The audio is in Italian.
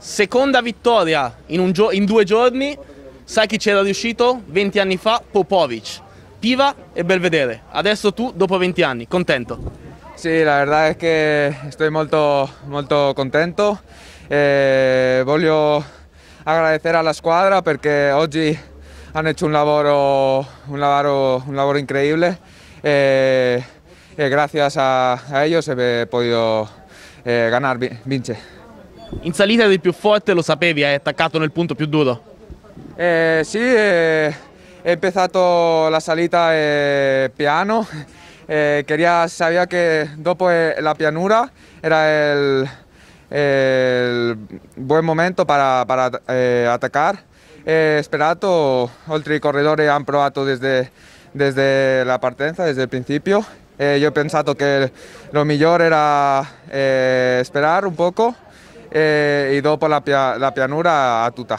Seconda vittoria in, gio in due giorni, sai chi c'era riuscito? 20 anni fa Popovic. Piva e Belvedere. Adesso tu, dopo 20 anni, contento. Sì, la verdad è che sto molto, muy contento. Eh, voglio agradecer a la squadra perché oggi hanno fatto un lavoro, un lavoro, un lavoro increíble. Eh, eh, gracias a, a, ellos he podido eh, ganare, vince. In salita del più forte, lo sapevi, hai attaccato nel punto più duro. Eh, sì, eh, iniziato la salita eh, piano. Eh, quería, sabía que dopo eh, la pianura era el, el buen momento per para eh, atacar. Eh, sperato, oltre i corridori hanno provato desde, la partenza, desde il principio. Eh, io ho pensato che lo migliore era eh, sperare un poco Eh, y dos por la, la pianura a Tuta.